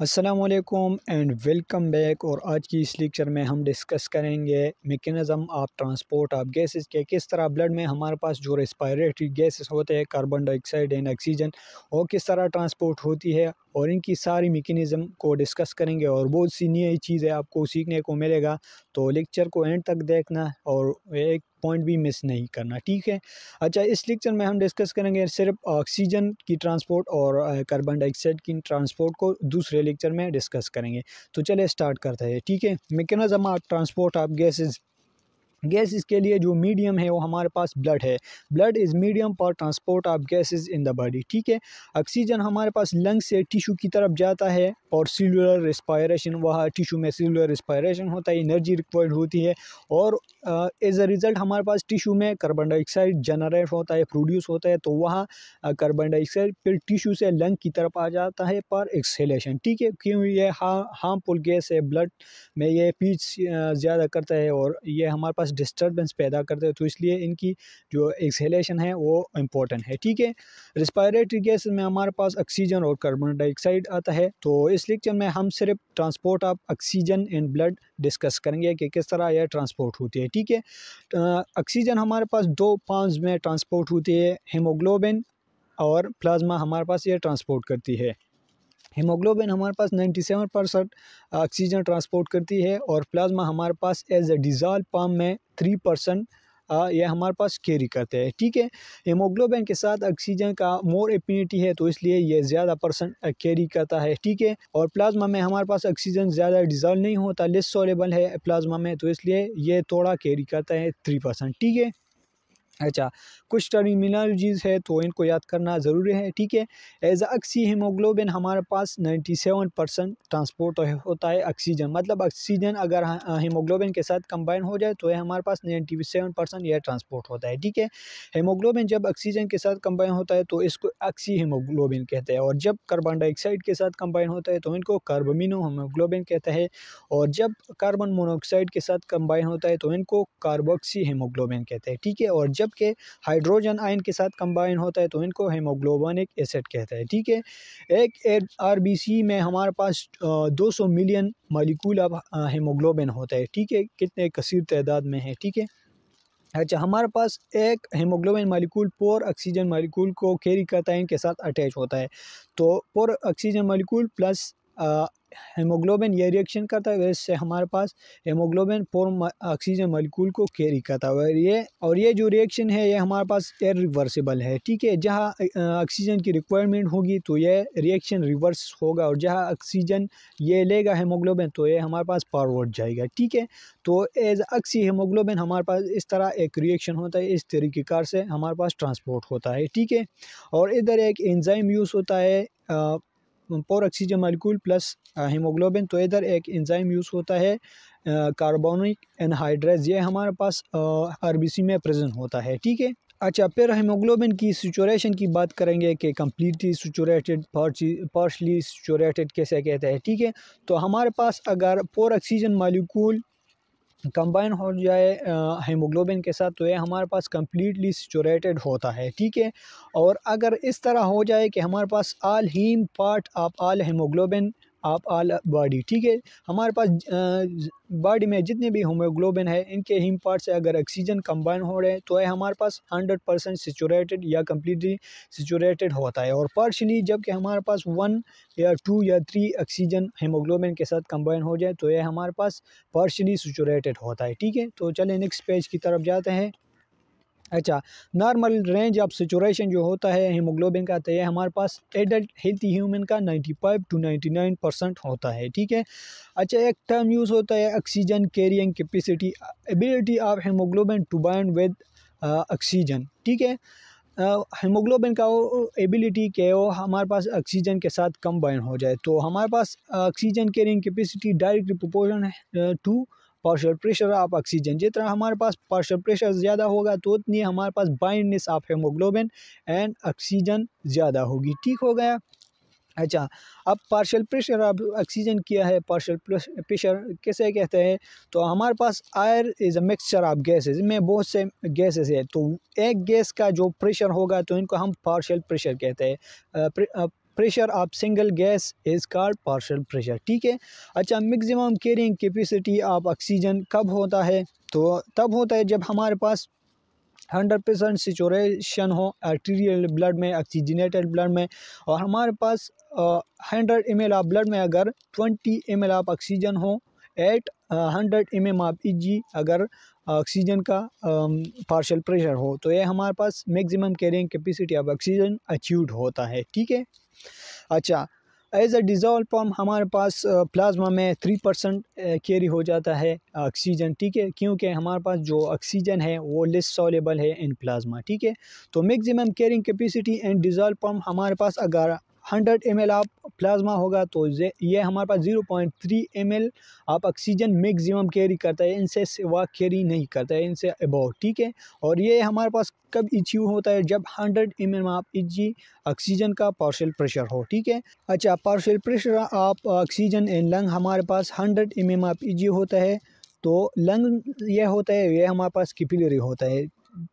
Aslam and welcome back और आज की इस लेक्चर में हम डिस्कस करेंगे mechanism of transport of gases के किस तरह ब्लड में हमारे पास जो रेस्पायरेटरी गैसेस होते हैं कार्बन डाइऑक्साइड एंड ऑक्सीजन वो किस तरह ट्रांसपोर्ट होती है और इनकी सारी मेकनिज़म को डिस्कस करेंगे और बहुत सी नई चीज़ है आपको सीखने को मिलेगा तो लेक्चर को एंड तक देखना और एक पॉइंट भी मिस नहीं करना ठीक है अच्छा इस लेक्चर में हम डिस्कस करेंगे सिर्फ ऑक्सीजन की ट्रांसपोर्ट और कार्बन डाइऑक्साइड की ट्रांसपोर्ट को दूसरे लेक्चर में डिस्कस करेंगे तो चले स्टार्ट करते हैं ठीक है mechanism of transport of gases gases के लिए जो मीडियम है वो हमारे पास ब्लड है blood is medium for transport of gases in the body ठीक है ऑक्सीजन हमारे पास लंग से टिशू की तरफ जाता है और सेलुलर रिस्पायरेशन वह टिशू में सेलुलर रिस्पायरेशन होता है एनर्जी रिक्वायर्ड होती है और एज अ रिज़ल्ट हमारे पास टिशू में कार्बन डाइऑक्साइड जनरेट होता है प्रोड्यूस होता है तो वहाँ कार्बन डाइऑक्साइड फिर टिशू से लंग की तरफ आ जाता है पर एक्सेलेशन ठीक है क्यों ये हार्मफुल गैस है ब्लड में ये पीच ज़्यादा करता है और ये हमारे पास पास डिस्टर्बेंस पैदा करते हैं तो इसलिए इनकी जो एक्सेलेशन है वो इम्पोर्टेंट है ठीक है रिस्पायरेटरी गैस में हमारे पास ऑक्सीजन और कार्बन डाइऑक्साइड आता है तो इस लेक्चर में हम सिर्फ transport of oxygen and blood discuss करेंगे कि किस तरह यह ट्रांसपोर्ट होती है ठीक है ऑक्सीजन हमारे पास दो फॉर्म्स में ट्रांसपोर्ट होती है हीमोग्लोबिन और प्लाज्मा हमारे पास ये ट्रांसपोर्ट करती है हीमोग्लोबिन हमारे पास 97 परसेंट ऑक्सीजन ट्रांसपोर्ट करती है और प्लाज्मा हमारे पास एज ए डिजॉल पाम में थ्री परसेंट यह हमारे पास कैरी करते हैं ठीक है हीमोग्लोबिन के साथ ऑक्सीजन का मोर एपिनिटी है तो इसलिए यह ज़्यादा परसेंट कैरी करता है ठीक है और प्लाज्मा में हमारे पास ऑक्सीजन ज़्यादा डिजॉल्व नहीं होता लेस सोलेबल है प्लाज्मा में तो इसलिए यह थोड़ा कैरी करता है थ्री परसेंट ठीक है अच्छा कुछ टर्मिनोलॉजीज़ है तो इनको याद करना ज़रूरी है ठीक है एज अक्सी हीमोग्लोबिन हमारे पास 97 परसेंट ट्रांसपोर्ट होता है ऑक्सीजन मतलब ऑक्सीजन अगर हीमोग्लोबिन के साथ कंबाइन हो जाए तो ये हमारे पास 97 परसेंट यह ट्रांसपोर्ट होता है ठीक है हीमोग्लोबिन जब ऑक्सीजन के साथ कंबाइन होता है तो इसको ऑक्सी हीमोग्लोबिन कहते हैं और जब कार्बन डाइऑक्साइड के साथ कम्बाइन होता है तो इनको कार्बमिनो हीमोग्लोबिन कहता है और जब कार्बन मोनोऑक्साइड के साथ कम्बाइन होता है तो इनको कार्बोक्सी हीमोग्लोबिन कहते हैं ठीक है और जब जबकि हाइड्रोजन आयन के साथ कंबाइन होता है तो इनको हेमोग्लोबनिक एसिड कहता है ठीक है एक आर बी सी में हमारे पास दो सौ मिलियन मालिकूल अब हेमोग्लोबिन होता है ठीक है कितने कसर तदाद में है ठीक है अच्छा हमारे पास एक haemoglobin molecule four oxygen molecule को कैरी करता है इनके साथ अटैच होता है तो four oxygen molecule plus haemoglobin ये रिएक्शन करता है तो इससे हमारे पास हेमोग्लोबिन फोर ऑक्सीजन मलिकूल को कैरी करता है और ये और ये जो रिएक्शन है ये हमारे पास एयर रिवर्सिबल है ठीक है जहाँ ऑक्सीजन की रिक्वायरमेंट होगी तो ये रिएक्शन रिवर्स होगा और जहाँ ऑक्सीजन ये लेगा हेमोग्लोबिन तो ये हमारे पास फॉरवर्ड जाएगा ठीक है तो एज ऑक्सी हेमोग्लोबिन हमारे पास इस तरह एक रिएक्शन होता है इस तरीक़ेकार से हमारे पास ट्रांसपोर्ट होता है ठीक है और इधर एक एंजाइम यूज़ होता है four oxygen molecule plus haemoglobin तो इधर एक एंजाइम यूज़ होता है कार्बोनिक एनहाइड्रेज ये हमारे पास आरबीसी में प्रेजेंट होता है ठीक है अच्छा फिर हीमोग्लोबिन की सिचुरेशन की बात करेंगे कि कम्प्लीटली सिचुरेटेड पार्शली सिचुरेटेड कैसे कहते हैं ठीक है तो हमारे पास अगर पोर ऑक्सीजन मालिकूल कंबाइन हो जाए हेमोग्लोबिन के साथ तो ये हमारे पास कम्प्लीटली सिचुरेटेड होता है ठीक है और अगर इस तरह हो जाए कि हमारे पास all haem part of all haemoglobin आप आल बॉडी ठीक है हमारे पास बॉडी में जितने भी होमोग्लोबिन है इनके हिम पार्ट से अगर ऑक्सीजन कंबाइन हो रहे हैं तो है हमारे पास हंड्रेड परसेंट सिचुरेटेड या कम्प्लीटली सिचुरेटेड होता है और पार्शली जबकि हमारे पास वन या टू या थ्री ऑक्सीजन हेमोग्लोबिन के साथ कंबाइन हो जाए तो यह हमारे पास पार्शली सिचुरेटेड होता है ठीक है तो चले नेक्स्ट पेज की तरफ जाते हैं अच्छा नॉर्मल रेंज ऑफ सेचुरेशन जो होता है हीमोग्लोबिन का तो ये हमारे पास एडल्ट हेल्थी ह्यूमन का 95 टू 99 परसेंट होता है ठीक है अच्छा एक टर्म यूज़ होता है oxygen carrying capacity ability of haemoglobin to bind with oxygen ठीक है हीमोग्लोबिन uh, का एबिलिटी के वो हमारे पास ऑक्सीजन के साथ कम्बाइन हो जाए तो हमारे पास oxygen carrying capacity directly proportion to partial pressure of oxygen जितना हमारे पास पार्शल प्रेशर ज़्यादा होगा तो उतनी हमारे पास bindness of haemoglobin and oxygen ज़्यादा होगी ठीक हो गया अच्छा अब पार्शल प्रेशर ऑफ ऑक्सीजन किया है पार्शल प्रेशर कैसे कहते हैं तो हमारे पास air is a mixture of gases में बहुत से गैसेस है तो एक गैस का जो प्रेशर होगा तो इनको हम पार्शल प्रेशर कहते हैं pressure of single gas is called partial pressure ठीक है अच्छा maximum carrying capacity of oxygen कब होता है तो तब होता है जब हमारे पास हंड्रेड परसेंट सिचुरेशन हो आर्टीरियल ब्लड में ऑक्सीजनेटेड ब्लड में और हमारे पास हंड्रेड एम एल ऑफ ब्लड में अगर ट्वेंटी एम एल ऑफ ऑक्सीजन हो एट हंड्रेड एम एम आप जी e अगर ऑक्सीजन का पार्शल प्रेशर हो तो ये हमारे पास maximum carrying capacity of oxygen achieve होता है ठीक है अच्छा एज अ डिज़ोल्व फॉर्म हमारे पास प्लाज्मा में थ्री परसेंट कैरी हो जाता है ऑक्सीजन ठीक है क्योंकि हमारे पास जो ऑक्सीजन है वो लेस सॉलेबल है इन प्लाज्मा ठीक है तो maximum carrying capacity and dissolve form हमारे पास अगर hundred M L of plasma होगा तो ये हमारे पास zero point three M L of oxygen maximum carry करता है इनसे सिवा कैरी नहीं करता है इनसे अबाउट ठीक है और ये हमारे पास कब इचीव होता है जब hundred M M of Hg oxygen का पार्शल प्रेशर हो ठीक है अच्छा partial pressure of oxygen and lung हमारे पास hundred M M of Hg होता है तो लंग यह होता है यह हमारे पास किपिलरी होता है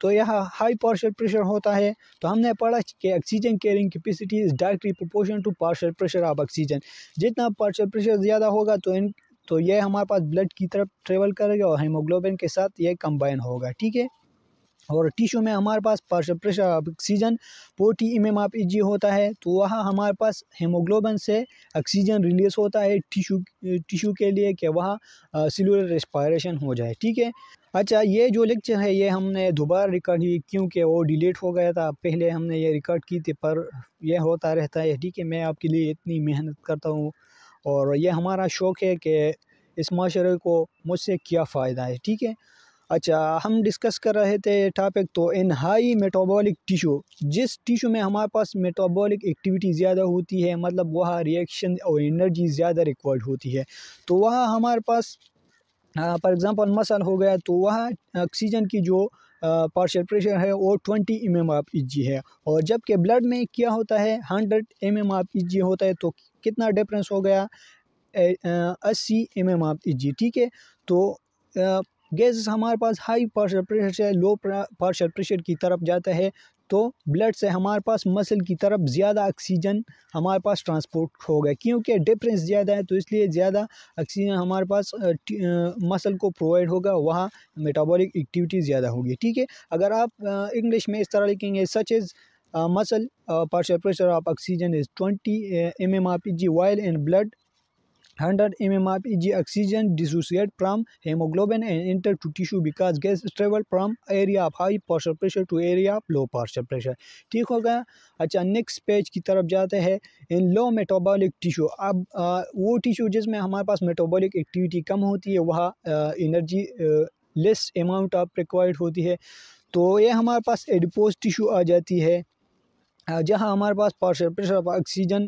तो यह हाई पार्शल प्रेशर होता है तो हमने पढ़ा कि oxygen carrying capacity is directly proportion to partial pressure of oxygen जितना पार्शल प्रेशर ज़्यादा होगा तो इन तो यह हमारे पास ब्लड की तरफ ट्रेवल करेगा और हीमोग्लोबिन के साथ ये कंबाइन होगा ठीक है और टिश्यू में हमारे पास partial pressure of oxygen forty M M G होता है तो वहाँ हमारे पास हेमोग्लोबन से ऑक्सीजन रिलीज होता है टिशू टिशू के लिए कि वहाँ सेलुलर रेस्पायरेशन हो जाए ठीक है अच्छा ये जो लेक्चर है ये हमने दोबारा रिकॉर्ड की क्योंकि वो डिलीट हो गया था पहले हमने ये रिकॉर्ड की थी पर यह होता रहता है ठीक है मैं आपके लिए इतनी मेहनत करता हूँ और यह हमारा शौक़ है कि इस माशरे को मुझसे क्या फ़ायदा है ठीक है अच्छा हम डिस्कस कर रहे थे टॉपिक तो हाई मेटाबॉलिक टिशू जिस टिशू में हमारे पास मेटाबॉलिक एक्टिविटी ज़्यादा होती है मतलब वहाँ रिएक्शन और एनर्जी ज़्यादा रिक्वायर्ड होती है तो वहाँ हमारे पास फॉर एग्ज़ाम्पल मसल हो गया तो वह ऑक्सीजन की जो पार्शल प्रेशर है वो ट्वेंटी एम एम आप जी है और जबकि ब्लड में क्या होता है हंड्रेड एम एम आप जी होता है तो कितना डिफरेंस हो गया अस्सी एम एम आप जी ठीक है तो गैस हमारे पास हाई पार्शल प्रेशर से लो पार्शल प्रेशर की तरफ जाता है तो ब्लड से हमारे पास मसल की तरफ ज़्यादा ऑक्सीजन हमारे पास ट्रांसपोर्ट होगा क्योंकि डिफरेंस ज़्यादा है तो इसलिए ज़्यादा ऑक्सीजन हमारे पास मसल को प्रोवाइड होगा वहाँ मेटाबॉलिक एक्टिविटी ज़्यादा होगी ठीक है अगर आप इंग्लिश में इस तरह लिखेंगे such is muscle partial pressure of oxygen is twenty M M R P G while and blood 100 M of Eg oxygen dissociate from haemoglobin and enter to tissue because gas travel from area of high partial pressure to area of low partial pressure ठीक हो गया अच्छा next page की तरफ जाते हैं इन लो metabolic tissue अब आ, वो टिशू जिसमें हमारे पास मेटाबॉलिक एक्टिविटी कम होती है वह energy less amount of required होती है तो ये हमारे पास एडिपोज टिशू आ जाती है जहाँ हमारे पास partial pressure of oxygen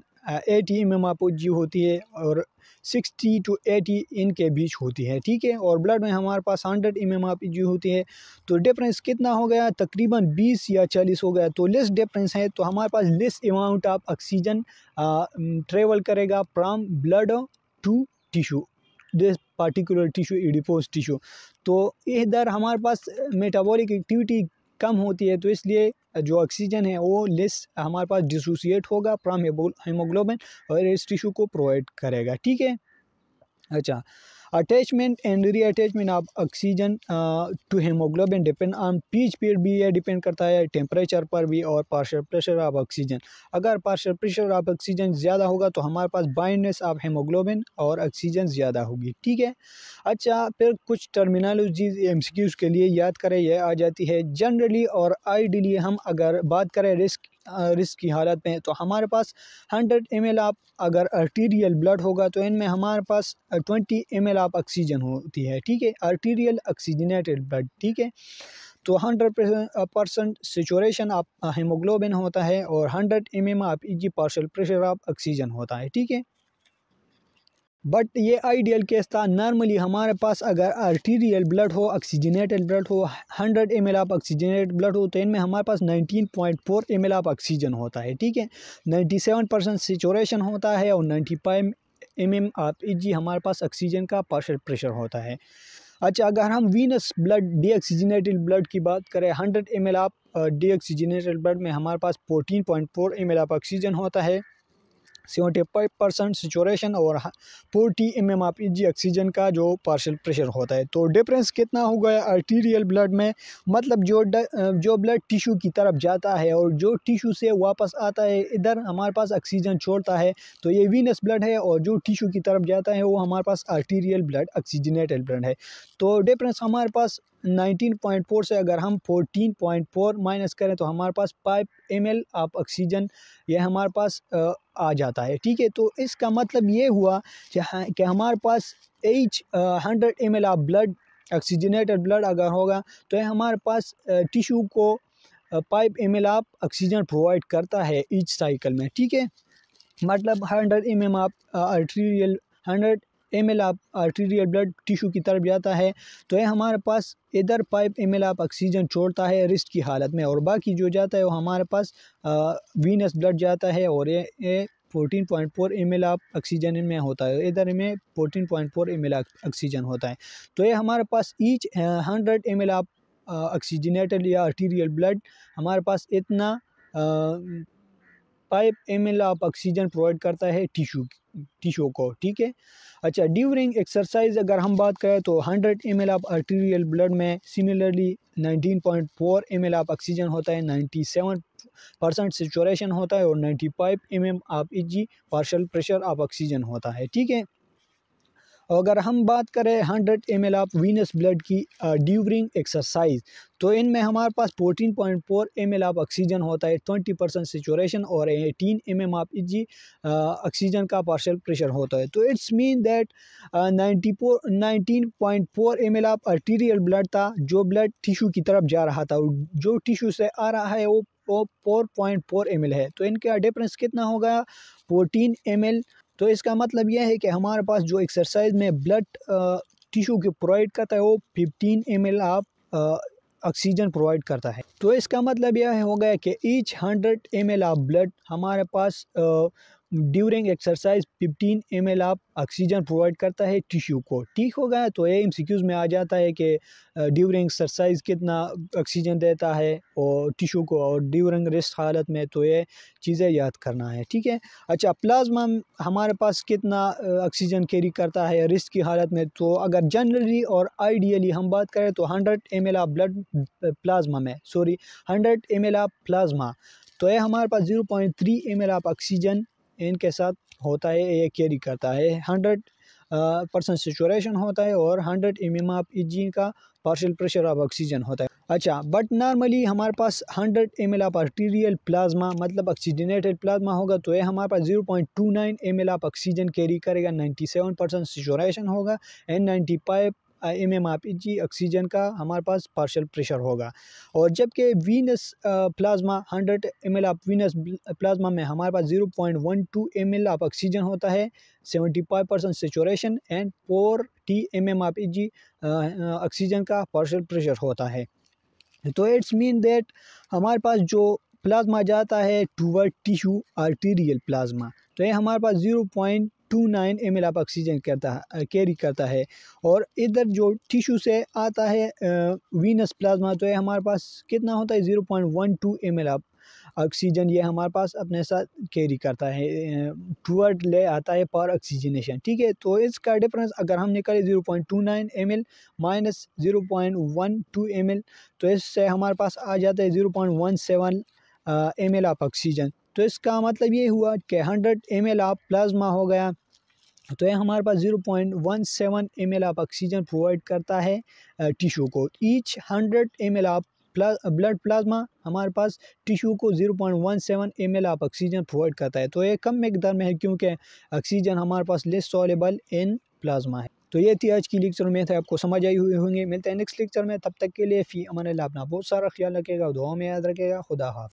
eighty M M of G होती है और सिक्सटी टू एटी इनके बीच होती है ठीक है और ब्लड में हमारे पास हंड्रेड एम एम आपकी जी होती है तो डिफरेंस कितना हो गया तकरीबन बीस या चालीस हो गया तो लेस डिफरेंस है तो हमारे पास less amount of oxygen travel करेगा from blood to tissue this particular tissue adipose tissue तो इधर हमारे पास मेटाबॉलिक एक्टिविटी कम होती है तो इसलिए जो ऑक्सीजन है वो लेस हमारे पास डिसोसिएट होगा फ्राम हेमोग्लोबिन और इस टिशू को प्रोवाइड करेगा ठीक है अच्छा attachment and attachment of oxygen to haemoglobin depend on pH period भी यह डिपेंड करता है टेम्परेचर पर भी और पार्शल प्रेशर ऑफ ऑक्सीजन अगर पार्शल प्रेशर ऑफ ऑक्सीजन ज़्यादा होगा तो हमारे पास बाइंडनेस ऑफ हेमोग्लोबिन और ऑक्सीजन ज़्यादा होगी ठीक है अच्छा फिर कुछ टर्मिनोलॉजी एम के लिए याद करें यह आ जाती है जनरली और आइडियली हम अगर बात करें रिस्क रिस्क की हालत में तो हमारे पास हंड्रेड एम आप अगर आर्टीरियल ब्लड होगा तो इनमें हमारे पास ट्वेंटी एम आप ऑक्सीजन होती है ठीक है आर्टीरियल ऑक्सीजनेटेड ब्लड ठीक है तो हंड्रेड परसेंट सिचुरेशन आप हेमोग्लोबिन होता है और hundred M of Hg partial pressure of oxygen होता है ठीक है बट ये आइडियल केस था नॉर्मली हमारे पास अगर आर्टीरियल ब्लड हो ऑक्सीजनेटेड ब्लड हो 100 M L of oxygenated blood हो तो इनमें हमारे पास 19.4 एम एल आप ऑक्सीजन होता है ठीक है 97 परसेंट सेचोरेशन होता है और 95 एम एम आप जी हमारे पास ऑक्सीजन का पार्शल प्रेशर होता है अच्छा अगर हम वीनस ब्लड डीऑक्सीजनेटेड ब्लड की बात करें hundred M L of deoxygenated blood में हमारे पास four M L of oxygen होता है सेवेंटी फाइव परसेंट सिचुरेशन और फोर्टी एम एम आप जी ऑक्सीजन का जो पार्शल प्रेशर होता है तो डिफरेंस कितना हो गया आर्टीरियल ब्लड में मतलब जो जो ब्लड टिशू की तरफ जाता है और जो टिशू से वापस आता है इधर हमारे पास ऑक्सीजन छोड़ता है तो ये वीनस ब्लड है और जो टिशू की तरफ जाता है वो हमारे पास आर्टीरियल ब्लड ऑक्सीजनेटेड ब्लड है तो डिफरेंस हमारे पास 19.4 से अगर हम 14.4 माइनस करें तो हमारे पास five M L of oxygen यह हमारे पास आ जाता है ठीक है तो इसका मतलब ये हुआ कि हमारे पास each hundred M L of blood oxygenated blood अगर होगा तो यह हमारे पास टिशू को five M L of oxygen provide करता है ईच साइकिल में ठीक है मतलब hundred M M of arterial hundred M L of arterial blood tissue की तरफ जाता है तो यह हमारे पास इधर five M L of oxygen छोड़ता है रिस्ट की हालत में और बाकी जो जाता है वो हमारे पास वीनस ब्लड जाता है और ये fourteen point four M L of oxygen में होता है इधर में fourteen point four M L oxygen होता है तो ये हमारे पास each hundred M L of oxygenated या आर्टीरियल ब्लड हमारे पास इतना five M L of oxygen provide करता है टिश्यू टिशू को ठीक है अच्छा ड्यूरिंग एक्सरसाइज अगर हम बात करें तो 100 M L of arterial blood में सिमिलरली 19.4 एम आप ऑक्सीजन होता है 97 परसेंट सिचुरेशन होता है और 95 five M M of E partial pressure of oxygen होता है ठीक है अगर हम बात करें hundred M L of venous blood की ड्यूरिंग एक्सरसाइज तो इनमें हमारे पास fourteen point four M L of oxygen होता है ट्वेंटी परसेंट सिचुरेशन और eighteen M M of G oxygen का पार्शल प्रेशर होता है तो it's mean that ninety four nineteen point four M L of arterial blood था जो blood tissue की तरफ जा रहा था जो टिशू से आ रहा है वो फोर पॉइंट फोर एम है तो इनका डिफरेंस कितना होगा फोर्टीन एम तो इसका मतलब यह है कि हमारे पास जो एक्सरसाइज में ब्लड टिश्यू के प्रोवाइड करता है वो fifteen M L of oxygen provide करता है तो इसका मतलब यह हो गया कि each hundred M L of blood हमारे पास during exercise 15 M L of oxygen provide करता है टिश्यू को ठीक हो गया तो ये एम में आ जाता है कि ड्यूरिंग एक्सरसाइज कितना ऑक्सीजन देता है और टिश्यू को और ड्यूरिंग रेस्ट हालत में तो ये चीज़ें याद करना है ठीक है अच्छा प्लाज्मा हमारे पास कितना ऑक्सीजन कैरी करता है रिस्ट की हालत में तो अगर जनरली और आइडियली हम बात करें तो hundred M L of blood plasma में sorry hundred M L of plasma तो ये हमारे पास zero point three M L of oxygen इनके साथ होता है ये कैरी करता है हंड्रेड परसेंट सेचुरेशन होता है और hundred M M of engine का पार्शल प्रेशर ऑफ ऑक्सीजन होता है अच्छा बट नॉर्मली हमारे पास hundred M L of arterial plasma मतलब ऑक्सीजनेटेड प्लाज्मा होगा तो ये हमारे पास zero point two nine M L of oxygen carry करेगा नाइन्टी सेवन परसेंट सिचुरेशन होगा and five M M P G oxygen का हमारे पास पार्शल प्रेशर होगा और जबकि venous plasma hundred M L of venous plasma में हमारे पास zero point one two M L of oxygen होता है seventy five percent saturation and forty M M P G oxygen का पार्शल प्रेशर होता है तो इट्स मीन दैट हमारे पास जो प्लाज्मा जाता है टूवर्ड टिश्यू आर्टीरियल प्लाज्मा तो ये हमारे पास zero point two nine M of oxygen करता है कैरी करता है और इधर जो टिश्यू से आता है वीनस प्लाज्मा तो ये हमारे पास कितना होता है zero point one two M of oxygen ये हमारे पास अपने साथ कैरी करता है टूअर्ड ले आता है पर ऑक्सीजनेशन ठीक है तो इसका डिफरेंस अगर हम निकालें zero point two nine M L minus zero point one two M L तो इससे हमारे पास आ जाता है zero point one seven M L of oxygen तो इसका मतलब ये हुआ कि hundred M L of plasma हो गया तो ये हमारे पास zero point one seven M L of oxygen provide करता है टिशू को each hundred M L of blood plasma हमारे पास टिशू को 0.17 पॉइंट आप ऑक्सीजन प्रोवाइड करता है तो ये कम मकदार में है क्योंकि ऑक्सीजन हमारे पास लेस सॉलेबल इन प्लाज्मा है तो ये थी आज की लेक्चर में था आपको समझ आई हुई होंगे मिलते हैं नेक्स्ट लेक्चर में तब तक के लिए फ़ी अमन अपना बहुत सारा ख्याल रखेगा दुआ में याद रखेगा खुदा हाफ